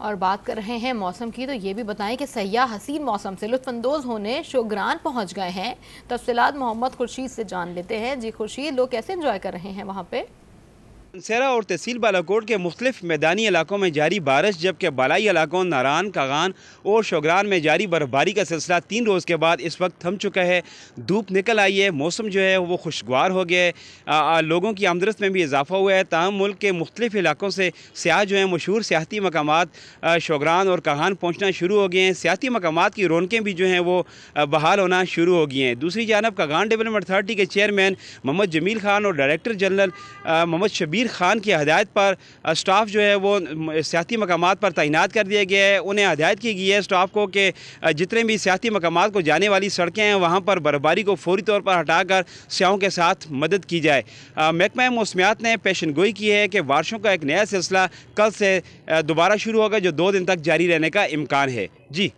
और बात कर रहे हैं मौसम की तो ये भी बताएं कि सयाह हसीन मौसम से लुफानंदोज होने शोग्रान पहुंच गए हैं तफसलात मोहम्मद खुर्शीद से जान लेते हैं जी खुर्शीद लोग कैसे इंजॉय कर रहे हैं वहाँ पर सरा और तहसील बालाकोट के मुख्तलिफ मैदानी इलाकों में जारी बारिश जबकि बालाई इलाकों नारान कागान और शोगरान में जारी बर्फबारी का सिलसिला तीन रोज़ के बाद इस वक्त थम चुका है धूप निकल आई है मौसम जो है वो खुशगवार हो गया है आ, आ, लोगों की आमदरस में भी इजाफा हुआ है तमाम मुल्क के मुख्तलिफ इलाकों से सयाह जो हैं मशहूर सियाती मकाम शोगरान और कागान पहुँचना शुरू हो गए हैं सियाती मकाम की रौनकें भी जो हैं वो बहाल होना शुरू हो गई हैं दूसरी जानब कागान डेवलपमेंट अथार्टी के चेयरमैन मोहम्मद जमील खान और डायरेक्टर जनरल मोहम्मद शबीर शबीर खान की हदायत पर स्टाफ जो है वो सियाती मकाम पर तैनात कर दिया गया है उन्हें हदायत की गई है स्टाफ को कि जितने भी सियाती मकाम को जाने वाली सड़कें हैं वहाँ पर बर्फबारी को फौरी तौर पर हटाकर सियाहों के साथ मदद की जाए महकमा मौसमियात ने पेशन गोई की है कि बारिशों का एक नया सिलसिला कल से दोबारा शुरू होगा जो दो दिन तक जारी रहने का इम्कान है जी